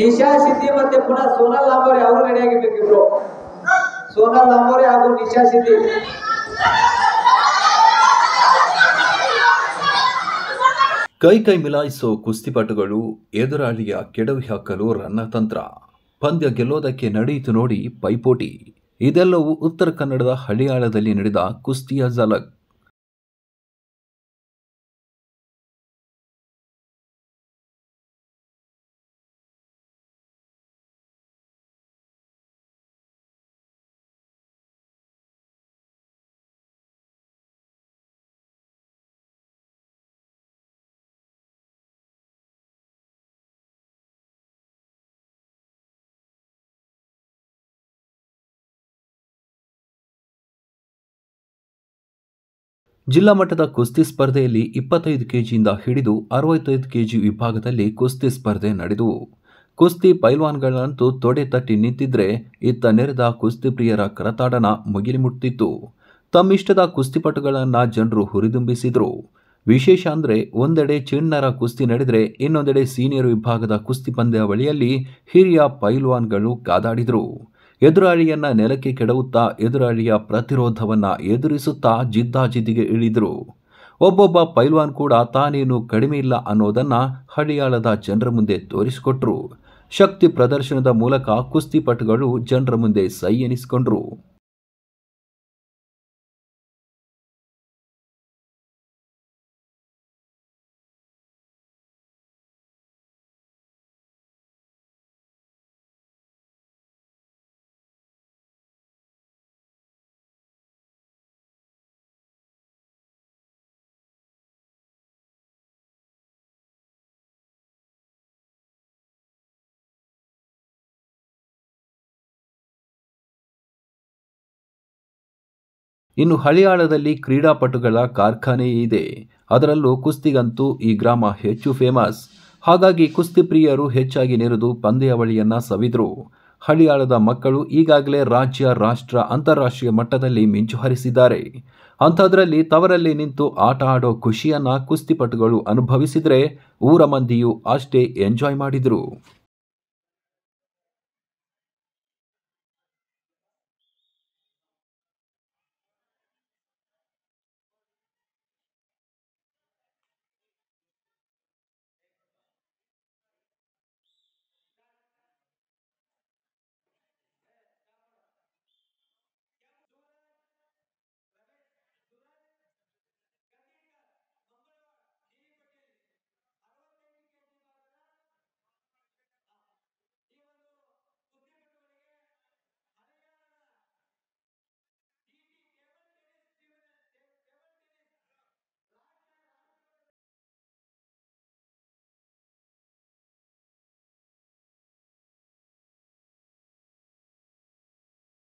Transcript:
ನಿಶಾ ಸಿದ್ದಿ ಮತ್ತೆ ಪುನಃ ಸೋನಾಲ್ ಲಾಂಬೋರಿ ಅವರು ರೆಡಿಯಾಗಿರ್ಬೇಕಿಬ್ರು ಸೋನಾಲ್ ಲಾಂಬೋರಿ ಹಾಗೂ ನಿಶಾ ಸಿದ್ದಿ ಕೈ ಕೈ ಮಿಲಾಯಿಸೋ ಕುಸ್ತಿಪಟುಗಳು ಎದುರಾಳಿಯ ಕೆಡವಿ ಹಾಕಲು ರಣತಂತ್ರ ಪಂದ್ಯ ಗೆಲ್ಲೋದಕ್ಕೆ ನಡೆಯಿತು ನೋಡಿ ಪೈಪೋಟಿ ಇದೆಲ್ಲವೂ ಉತ್ತರ ಕನ್ನಡದ ಹಳಿಯಾಳದಲ್ಲಿ ನಡೆದ ಕುಸ್ತಿಯ ಝಲಕ್ ಜಿಲ್ಲಾ ಮಟ್ಟದ ಕುಸ್ತಿ ಸ್ಪರ್ಧೆಯಲ್ಲಿ ಇಪ್ಪತ್ತೈದು ಕೆಜಿಯಿಂದ ಹಿಡಿದು ಅರವತ್ತೈದು ಕೆಜಿ ವಿಭಾಗದಲ್ಲಿ ಕುಸ್ತಿ ಸ್ಪರ್ಧೆ ನಡೆದವು ಕುಸ್ತಿ ಪೈಲ್ವಾನ್ಗಳಂತೂ ತೊಡೆ ತಟ್ಟಿ ನಿಂತಿದ್ರೆ ಇತ್ತ ನೆರೆದ ಕುಸ್ತಿ ಪ್ರಿಯರ ಕರತಾಡನ ಮುಟ್ಟಿತ್ತು ತಮ್ಮಿಷ್ಟದ ಕುಸ್ತಿಪಟುಗಳನ್ನು ಜನರು ಹುರಿದುಂಬಿಸಿದ್ರು ವಿಶೇಷ ಅಂದರೆ ಒಂದೆಡೆ ಚಿಣ್ಣರ ಕುಸ್ತಿ ನಡೆದರೆ ಇನ್ನೊಂದೆಡೆ ಸೀನಿಯರ್ ವಿಭಾಗದ ಕುಸ್ತಿ ಪಂದ್ಯಾವಳಿಯಲ್ಲಿ ಹಿರಿಯ ಪೈಲ್ವಾನ್ಗಳು ಕಾದಾಡಿದರು ಎದುರಾಳಿಯನ್ನ ನೆಲಕ್ಕೆ ಕೆಡವುತ್ತಾ ಎದುರಾಳಿಯ ಪ್ರತಿರೋಧವನ್ನ ಎದುರಿಸುತ್ತಾ ಜಿದ್ದಾಜಿದ್ದಿಗೆ ಇಳಿದರು ಒಬ್ಬೊಬ್ಬ ಪೈಲ್ವಾನ್ ಕೂಡ ತಾನೇನು ಕಡಿಮೆ ಇಲ್ಲ ಅನ್ನೋದನ್ನ ಹಳಿಯಾಳದ ಜನರ ಮುಂದೆ ತೋರಿಸಿಕೊಟ್ರು ಶಕ್ತಿ ಪ್ರದರ್ಶನದ ಮೂಲಕ ಕುಸ್ತಿಪಟುಗಳು ಜನರ ಮುಂದೆ ಸೈ ಎನಿಸಿಕೊಂಡ್ರು ಇನ್ನು ಹಳಿಯಾಳದಲ್ಲಿ ಕ್ರೀಡಾಪಟುಗಳ ಕಾರ್ಖಾನೆಯೇ ಇದೆ ಅದರಲ್ಲೂ ಕುಸ್ತಿಗಂತೂ ಈ ಗ್ರಾಮ ಹೆಚ್ಚು ಫೇಮಸ್ ಹಾಗಾಗಿ ಕುಸ್ತಿ ಪ್ರಿಯರು ಹೆಚ್ಚಾಗಿ ನೆರೆದು ಪಂದ್ಯಾವಳಿಯನ್ನು ಸವಿದ್ರು ಹಳಿಯಾಳದ ಮಕ್ಕಳು ಈಗಾಗಲೇ ರಾಜ್ಯ ರಾಷ್ಟ್ರ ಅಂತಾರಾಷ್ಟ್ರೀಯ ಮಟ್ಟದಲ್ಲಿ ಮಿಂಚು ಹರಿಸಿದ್ದಾರೆ ಅಂಥದ್ರಲ್ಲಿ ತವರಲ್ಲಿ ನಿಂತು ಆಟ ಆಡೋ ಖುಷಿಯನ್ನು ಕುಸ್ತಿಪಟುಗಳು ಅನುಭವಿಸಿದರೆ ಊರ ಮಂದಿಯೂ ಅಷ್ಟೇ ಎಂಜಾಯ್ ಮಾಡಿದರು